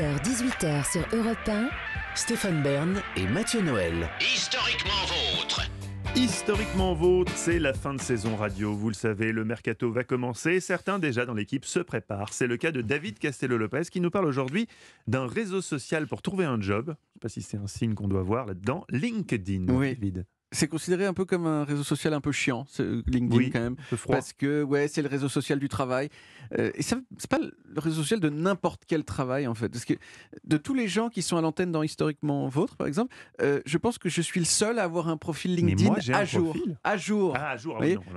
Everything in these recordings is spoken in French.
18 h sur Europe 1, Stéphane Bern et Mathieu Noël. Historiquement vôtre. Historiquement vôtre, c'est la fin de saison radio. Vous le savez, le mercato va commencer. Certains déjà dans l'équipe se préparent. C'est le cas de David Castello-Lopez qui nous parle aujourd'hui d'un réseau social pour trouver un job. Je ne sais pas si c'est un signe qu'on doit voir là-dedans. LinkedIn, oui. David c'est considéré un peu comme un réseau social un peu chiant, ce LinkedIn quand même, parce que ouais, c'est le réseau social du travail. Euh, et ça, c'est pas le réseau social de n'importe quel travail en fait, parce que de tous les gens qui sont à l'antenne dans historiquement vôtre, par exemple, euh, je pense que je suis le seul à avoir un profil LinkedIn à, jour, ah, à, jour, ah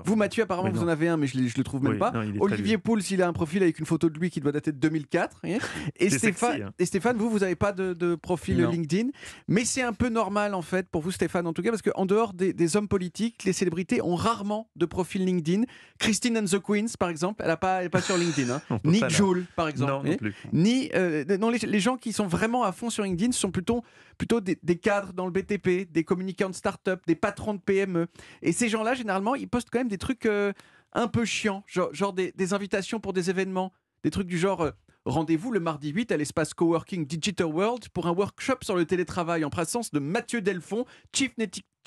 vous, Mathieu, apparemment vous en avez un, mais je, je le trouve même pas. Olivier Pouls, il a un profil avec une photo de lui qui doit dater de 2004. Et, Stéphane, hein. et Stéphane, vous, vous n'avez pas de, profil LinkedIn, mais c'est un peu normal en fait pour vous, Stéphane, en tout cas, parce que en dehors des, hommes politiques, les célébrités ont rarement de profil LinkedIn. Christine and the Queens, par exemple, elle n'est pas, pas, sur LinkedIn. Hein. Ni Joule, par exemple. Non, Ni, euh, non, les, gens qui sont vraiment à fond sur LinkedIn sont plutôt, plutôt des, cadres dans le BTP, des communicants de start-up, des patrons de PME. Et ces gens-là, généralement, ils postent quand même des trucs euh, un peu chiants, genre, des, invitations pour des événements, des trucs du genre. Euh, rendez-vous le mardi 8 à l'espace Coworking Digital World pour un workshop sur le télétravail en présence de Mathieu Delfont Chief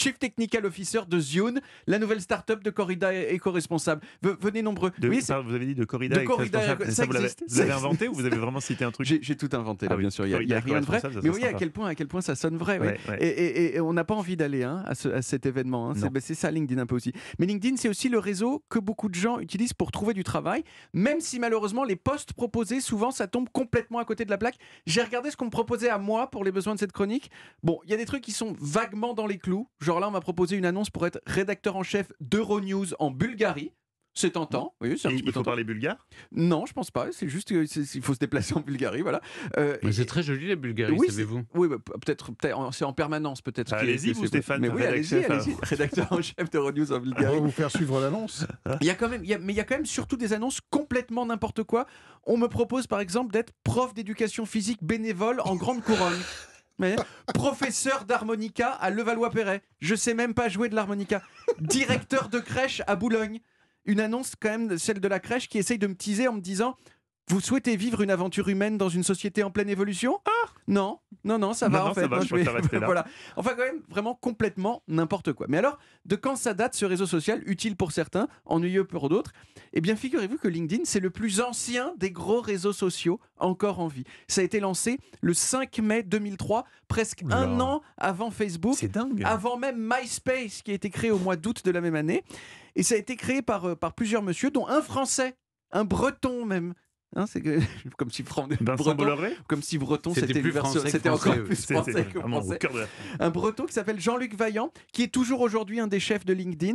Chief Technical Officer de Zune, la nouvelle start-up de Corrida éco-responsable. Venez nombreux. oui, vous avez dit de Corrida de responsable ça, vous l'avez inventé ou vous avez vraiment cité un truc J'ai tout inventé, ah bien sûr. Il n'y a, rien de vrai. mais oui, à quel, point, à quel point ça sonne vrai. Et, on n'a pas envie d'aller hein, à, cet événement. Hein. Bah, c'est ça LinkedIn un peu aussi. Mais LinkedIn, c'est aussi le réseau que beaucoup de gens utilisent pour trouver du travail, même si malheureusement les postes proposés, souvent, ça tombe complètement à côté de la plaque. J'ai regardé ce qu'on me proposait à moi pour les besoins de cette chronique. Bon, il y a des trucs qui sont vaguement dans les clous. Genre là, on m'a proposé une annonce pour être rédacteur en chef d'Euronews en Bulgarie. C'est tentant. Oui, c'est un petit parler bulgare Non, je pense pas. C'est juste qu'il faut se déplacer en Bulgarie, voilà. Euh, c'est très joli la Bulgarie, oui, savez-vous Oui, bah, peut-être, c'est en permanence peut-être. Bah, allez-y, vous, Stéphane, Mais oui, allez-y, allez Rédacteur en chef d'Euronews en On va ah, vous faire suivre l'annonce. Il y a quand même, mais il y a quand même surtout des annonces complètement n'importe quoi. On me propose par exemple d'être prof d'éducation physique bénévole en grande couronne professeur d'harmonica à Levallois-Perret. Je sais même pas jouer de l'harmonica. Directeur de crèche à Boulogne. Une annonce quand même, celle de la crèche, qui essaye de me teaser en me disant vous souhaitez vivre une aventure humaine dans une société en pleine évolution ah Non, non, non, ça va en fait. Ça va, voilà. Enfin, quand même, vraiment complètement n'importe quoi. Mais alors, de quand ça date ce réseau social, utile pour certains, ennuyeux pour d'autres Eh bien, figurez-vous que LinkedIn, c'est le plus ancien des gros réseaux sociaux encore en vie. Ça a été lancé le 5 mai 2003, presque un an avant Facebook. C'est Avant même MySpace, qui a été créé au mois d'août de la même année. Et ça a été créé par, euh, par plusieurs messieurs, dont un Français, un Breton même, Hein, c'est comme si Breton, comme si Breton c'était encore plus français, Un Breton qui s'appelle Jean-Luc Vaillant, qui est toujours aujourd'hui un des chefs de LinkedIn,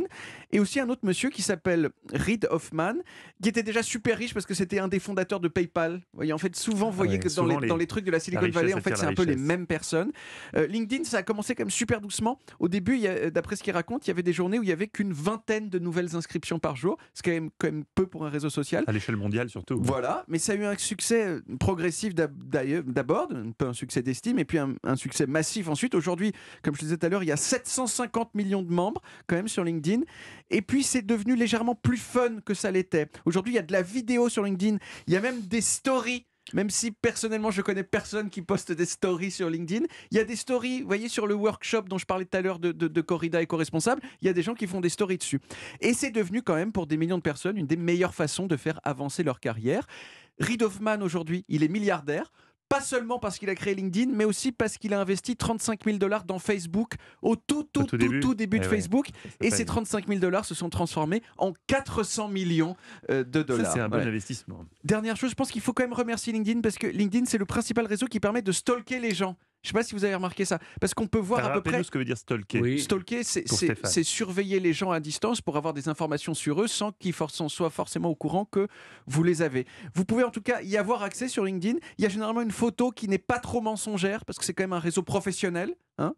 et aussi un autre monsieur qui s'appelle Reid Hoffman, qui était déjà super riche parce que c'était un des fondateurs de PayPal. voyez, en fait, souvent, vous ah voyez que dans les, trucs de la Silicon Valley, en fait, c'est un peu les mêmes personnes. Euh, LinkedIn, ça a commencé comme super doucement. Au début, euh, d'après ce qu'il raconte, il y avait des journées où il y avait qu'une vingtaine de nouvelles inscriptions par jour, ce qui est quand même peu pour un réseau social. À l'échelle mondiale, surtout. Voilà mais ça a eu un succès euh, progressif d'abord, un peu un succès d'estime, et puis un, succès massif ensuite. Aujourd'hui, comme je disais tout à l'heure, il y a 750 millions de membres quand même sur LinkedIn, et puis c'est devenu légèrement plus fun que ça l'était. Aujourd'hui, il y a de la vidéo sur LinkedIn, il y a même des stories même si personnellement, je connais personne qui poste des stories sur LinkedIn. Il y a des stories, vous voyez, sur le workshop dont je parlais tout à l'heure de, de, de Corrida éco-responsable, il y a des gens qui font des stories dessus. Et c'est devenu quand même, pour des millions de personnes, une des meilleures façons de faire avancer leur carrière. Reid Hoffman, aujourd'hui, il est milliardaire pas seulement parce qu'il a créé LinkedIn, mais aussi parce qu'il a investi 35 000 dollars dans Facebook au tout, tout, tout, tout, début, eh de Facebook. Et ces 35 000 dollars se sont transformés en 400 millions euh, de dollars. C'est un bon investissement. Dernière chose, je pense qu'il faut quand même remercier LinkedIn parce que LinkedIn, c'est le principal réseau qui permet de stalker les gens. Je ne sais pas si vous avez remarqué ça. Parce qu'on peut voir à peu près. ce que veut dire stalker. Oui. Stalker, c'est surveiller les gens à distance pour avoir des informations sur eux sans qu'ils soient forcément au courant que vous les avez. Vous pouvez en tout cas y avoir accès sur LinkedIn. Il y a généralement une photo qui n'est pas trop mensongère parce que c'est quand même un réseau professionnel. Hein.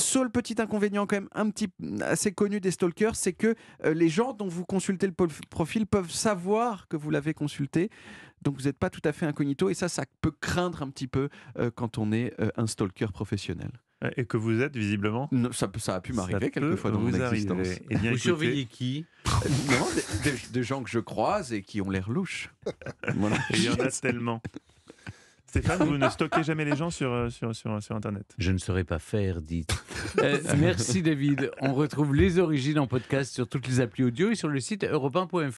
Seul petit inconvénient quand même un petit assez connu des stalkers, c'est que euh, les gens dont vous consultez le profil peuvent savoir que vous l'avez consulté. Donc vous n'êtes pas tout à fait incognito et ça, ça peut craindre un petit peu euh, quand on est euh, un stalker professionnel. Et que vous êtes visiblement ça, ça, a pu m'arriver quelquefois dans mon existence. Eh vous surveillez qui des, gens que je croise et qui ont l'air louches. il y en a tellement. Stéphane, vous ne stockez jamais les gens euh, sur, sur, Internet. Je ne saurais pas faire, dites. Eh, merci David. On retrouve les origines en podcast sur toutes les applis audio et sur le site europe